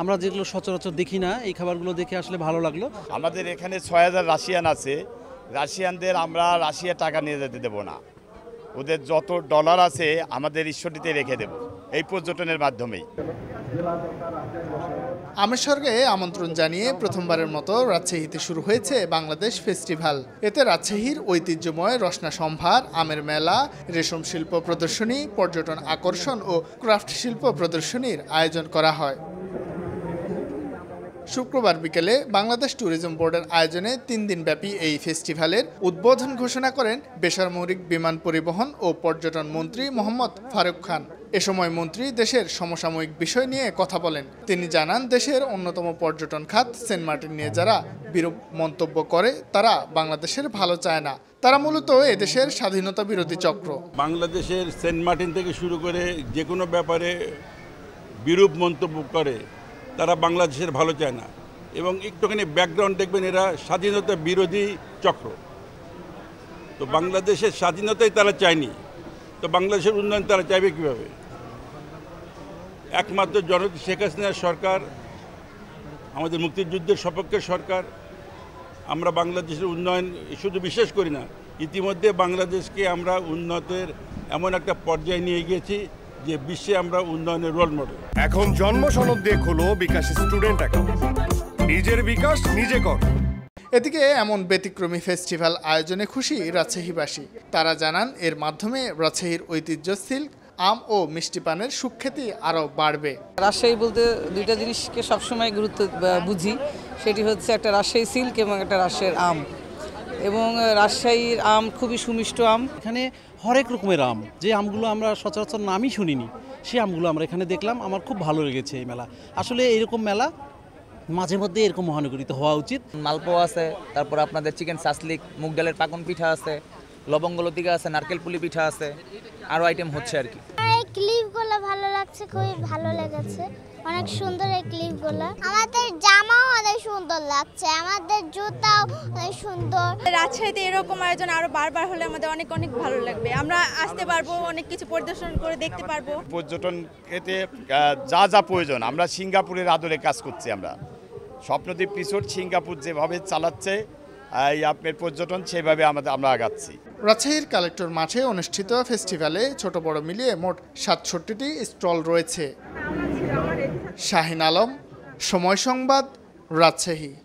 আমরা যেগুলো সচরাচর দেখি না এই খাবারগুলো দেখে আসলে ভালো লাগলো আমাদের এখানে ছয় হাজার রাশিয়ান আছে রাশিয়ানদের আমরা রাশিয়া টাকা নিয়ে যেতে দেবো না ওদের যত ডলার আছে আমাদের ঈশ্বরটিতে রেখে দেব এই পর্যটনের মাধ্যমেই আমেশ্বরকে আমন্ত্রণ জানিয়ে প্রথমবারের মতো রাজশাহীতে শুরু হয়েছে বাংলাদেশ ফেস্টিভ্যাল এতে রাজশাহীর ঐতিহ্যময় রসনা সম্ভার আমের মেলা রেশম শিল্প প্রদর্শনী পর্যটন আকর্ষণ ও ক্রাফট শিল্প প্রদর্শনীর আয়োজন করা হয় শুক্রবার বিকেলে বাংলাদেশ ট্যুরিজম বোর্ডের আয়োজনে তিন দিনব্যাপী এই ফেস্টিভ্যালের উদ্বোধন ঘোষণা করেন বেসামরিক বিমান পরিবহন ও পর্যটন মন্ত্রী মোহাম্মদ ফারুক খান এ সময় মন্ত্রী দেশের সমসাময়িক বিষয় নিয়ে কথা বলেন তিনি জানান দেশের অন্যতম পর্যটন খাত সেন্ট মার্টিন নিয়ে যারা বিরূপ মন্তব্য করে তারা বাংলাদেশের ভালো চায় না তারা মূলত এদেশের স্বাধীনতা বিরোধী চক্র বাংলাদেশের সেন্ট মার্টিন থেকে শুরু করে যে কোনো ব্যাপারে বিরূপ মন্তব্য করে তারা বাংলাদেশের ভালো চায় না এবং একটুখানি ব্যাকগ্রাউন্ড দেখবেন এরা স্বাধীনতা বিরোধী চক্র তো বাংলাদেশের স্বাধীনতাই তারা চায়নি তো বাংলাদেশের উন্নয়ন তারা চাইবে কীভাবে একমাত্র জনতা শেখ হাসিনার সরকার আমাদের মুক্তিযুদ্ধের সপক্ষে সরকার আমরা বাংলাদেশের উন্নয়ন শুধু বিশ্বাস করি না ইতিমধ্যে বাংলাদেশকে আমরা উন্নতের এমন একটা পর্যায়ে নিয়ে গিয়েছি যে বিশ্বে আমরা উন্নয়নের রোল মডেল এখন জন্ম সনদ দিয়ে খোলো বিকাশ স্টুডেন্ট অ্যাকাউন্ট নিজের বিকাশ নিজে কর এদিকে এমন ব্যতিক্রমী ফেস্টিভ্যাল আয়োজনে খুশি রাজশাহীবাসী তারা জানান এর মাধ্যমে রাজশাহীর ঐতিহ্য সিল্ক আম ও মিষ্টি পানের সুখ্যাতি আরও বাড়বে রাজশাহী বলতে দুইটা জিনিসকে সবসময় গুরুত্ব বুঝি সেটি হচ্ছে একটা রাজশাহী সিল্ক এবং একটা রাজশাহীর আম এবং রাজশাহীর আম খুবই সুমিষ্ট আম এখানে হরেক রকমের আম যে আমগুলো আমরা সচরাচর নামই শুনিনি সেই আমগুলো আমরা এখানে দেখলাম আমার খুব ভালো লেগেছে এই মেলা আসলে এরকম মেলা মাঝে মধ্যে এরকম মহানগরীত হওয়া উচিত মালপোয়া আছে তারপর আপনাদের চিকেন সাসলিক মুগ ডালের পাকন পিঠা আছে লবঙ্গ লতিকা আছে নারকেল পুলি পিঠা আছে আরও আইটেম হচ্ছে আর কি ক্লিপগুলো ভালো লাগছে খুবই ভালো লেগেছে অনেক সুন্দর এই ক্লিপগুলো আমাদের জামা সুন্দর লাগছে আমাদের জুতাও সুন্দর রাজশাহীতে এরকম আয়োজন আরো বারবার হলে আমাদের অনেক অনেক ভালো লাগবে আমরা আসতে পারবো অনেক কিছু পরিদর্শন করে দেখতে পারবো পর্যটন এতে যা যা প্রয়োজন আমরা সিঙ্গাপুরের আদরে কাজ করছি আমরা স্বপ্নদ্বীপ রিসোর্ট সিঙ্গাপুর যেভাবে চালাচ্ছে এই আপনার পর্যটন সেভাবে আমাদের আমরা আগাচ্ছি রাজশাহীর কালেক্টর মাঠে অনুষ্ঠিত ফেস্টিভ্যালে ছোট বড় মিলিয়ে মোট সাতষট্টিটি স্টল রয়েছে শাহিন আলম সময় সংবাদ Ratsehi.